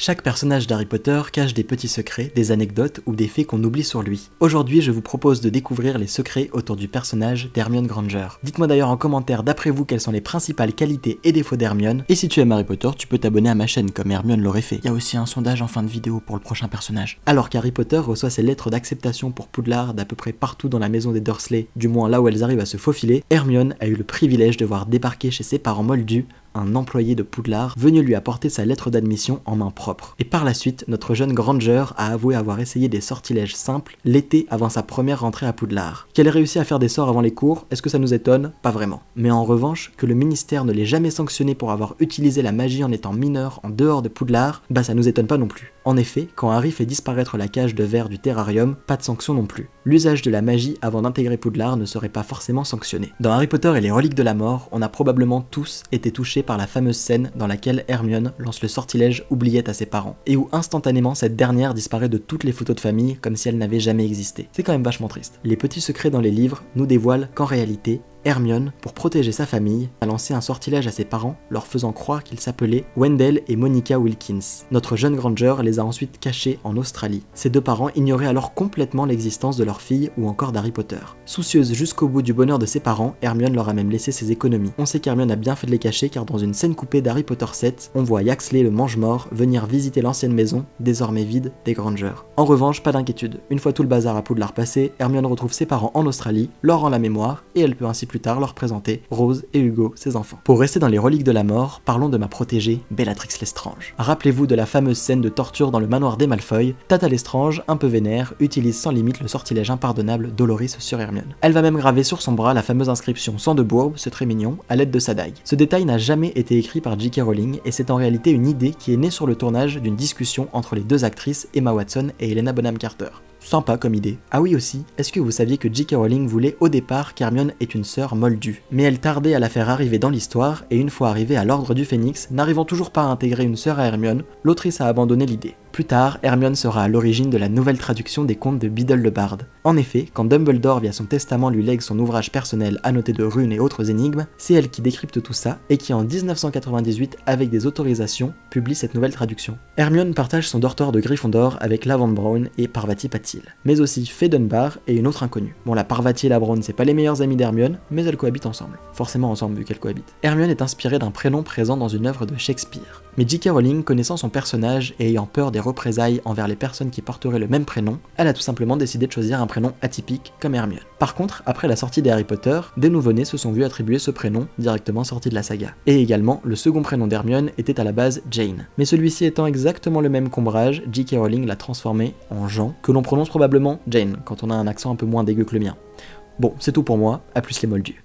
Chaque personnage d'Harry Potter cache des petits secrets, des anecdotes ou des faits qu'on oublie sur lui. Aujourd'hui, je vous propose de découvrir les secrets autour du personnage d'Hermione Granger. Dites-moi d'ailleurs en commentaire d'après vous quelles sont les principales qualités et défauts d'Hermione, et si tu aimes Harry Potter, tu peux t'abonner à ma chaîne comme Hermione l'aurait fait. Il y a aussi un sondage en fin de vidéo pour le prochain personnage. Alors qu'Harry Potter reçoit ses lettres d'acceptation pour Poudlard d'à peu près partout dans la maison des Dursley, du moins là où elles arrivent à se faufiler, Hermione a eu le privilège de voir débarquer chez ses parents moldus un employé de Poudlard venu lui apporter sa lettre d'admission en main propre. Et par la suite, notre jeune Granger a avoué avoir essayé des sortilèges simples l'été avant sa première rentrée à Poudlard. Qu'elle ait réussi à faire des sorts avant les cours, est-ce que ça nous étonne Pas vraiment. Mais en revanche, que le ministère ne l'ait jamais sanctionné pour avoir utilisé la magie en étant mineur en dehors de Poudlard, bah ça nous étonne pas non plus. En effet, quand Harry fait disparaître la cage de verre du terrarium, pas de sanction non plus. L'usage de la magie avant d'intégrer Poudlard ne serait pas forcément sanctionné. Dans Harry Potter et les reliques de la mort, on a probablement tous été touchés par la fameuse scène dans laquelle Hermione lance le sortilège oubliette à ses parents, et où instantanément cette dernière disparaît de toutes les photos de famille comme si elle n'avait jamais existé. C'est quand même vachement triste. Les petits secrets dans les livres nous dévoilent qu'en réalité, Hermione, pour protéger sa famille, a lancé un sortilège à ses parents, leur faisant croire qu'ils s'appelaient Wendell et Monica Wilkins. Notre jeune Granger les a ensuite cachés en Australie. Ses deux parents ignoraient alors complètement l'existence de leur fille ou encore d'Harry Potter. Soucieuse jusqu'au bout du bonheur de ses parents, Hermione leur a même laissé ses économies. On sait qu'Hermione a bien fait de les cacher car dans une scène coupée d'Harry Potter 7, on voit Yaxley le mange-mort venir visiter l'ancienne maison, désormais vide, des Granger. En revanche, pas d'inquiétude. Une fois tout le bazar à Poudlard passé, Hermione retrouve ses parents en Australie, leur rend la mémoire et elle peut ainsi plus tard leur présenter Rose et Hugo, ses enfants. Pour rester dans les reliques de la mort, parlons de ma protégée Bellatrix Lestrange. Rappelez-vous de la fameuse scène de torture dans le manoir des Malfoy, Tata Lestrange, un peu vénère, utilise sans limite le sortilège impardonnable Doloris sur Hermione. Elle va même graver sur son bras la fameuse inscription Sans de bourbe, ce très mignon, à l'aide de sa dague. Ce détail n'a jamais été écrit par J.K. Rowling et c'est en réalité une idée qui est née sur le tournage d'une discussion entre les deux actrices Emma Watson et Helena Bonham Carter. Sympa comme idée. Ah oui aussi, est-ce que vous saviez que J.K. Rowling voulait au départ qu'Hermione est une sœur moldue Mais elle tardait à la faire arriver dans l'histoire, et une fois arrivée à l'Ordre du Phénix, n'arrivant toujours pas à intégrer une sœur à Hermione, l'autrice a abandonné l'idée. Plus tard, Hermione sera à l'origine de la nouvelle traduction des contes de Biddle le Bard. En effet, quand Dumbledore via son testament lui lègue son ouvrage personnel annoté de runes et autres énigmes, c'est elle qui décrypte tout ça et qui en 1998, avec des autorisations, publie cette nouvelle traduction. Hermione partage son dortoir de Gryffondor avec Lavant Brown et Parvati Patil, mais aussi Faye Dunbar et une autre inconnue. Bon, la Parvati et la Brown, c'est pas les meilleurs amis d'Hermione, mais elles cohabitent ensemble. Forcément ensemble vu qu'elles cohabitent. Hermione est inspirée d'un prénom présent dans une œuvre de Shakespeare. Mais J.K. Rowling, connaissant son personnage et ayant peur des représailles envers les personnes qui porteraient le même prénom, elle a tout simplement décidé de choisir un prénom atypique comme Hermione. Par contre, après la sortie des Harry Potter, des nouveau-nés se sont vus attribuer ce prénom directement sorti de la saga. Et également, le second prénom d'Hermione était à la base Jane. Mais celui-ci étant exactement le même combrage, J.K. Rowling l'a transformé en Jean, que l'on prononce probablement Jane, quand on a un accent un peu moins dégueu que le mien. Bon, c'est tout pour moi, à plus les moldus.